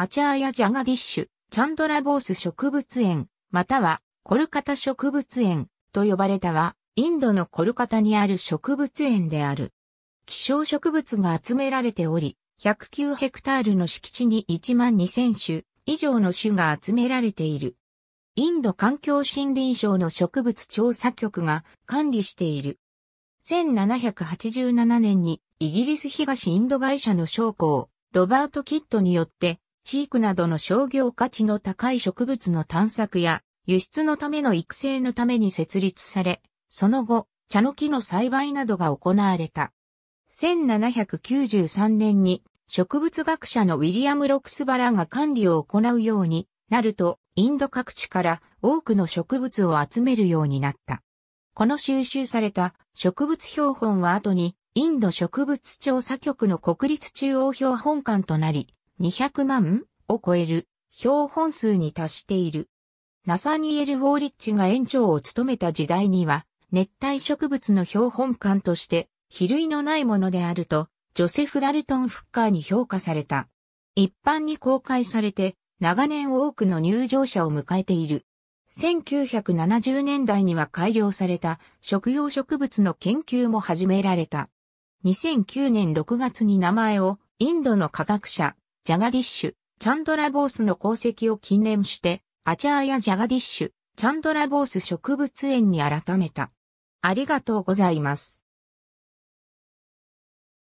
アチャーヤジャガディッシュ、チャンドラボース植物園、またはコルカタ植物園と呼ばれたは、インドのコルカタにある植物園である。希少植物が集められており、109ヘクタールの敷地に1万2000種以上の種が集められている。インド環境森林省の植物調査局が管理している。1787年にイギリス東インド会社の商工、ロバート・キッドによって地域などの商業価値の高い植物の探索や輸出のための育成のために設立され、その後、茶の木の栽培などが行われた。1793年に植物学者のウィリアム・ロックスバラが管理を行うようになると、インド各地から多くの植物を集めるようになった。この収集された植物標本は後にインド植物調査局の国立中央標本館となり、200万を超える標本数に達している。ナサニエル・ウォーリッチが園長を務めた時代には、熱帯植物の標本館として、比類のないものであると、ジョセフ・ダルトン・フッカーに評価された。一般に公開されて、長年多くの入場者を迎えている。1970年代には改良された食用植物の研究も始められた。2009年6月に名前をインドの科学者ジャガディッシュ、チャンドラボースの功績を記念して、アチャーやジャガディッシュ、チャンドラボース植物園に改めた。ありがとうございます。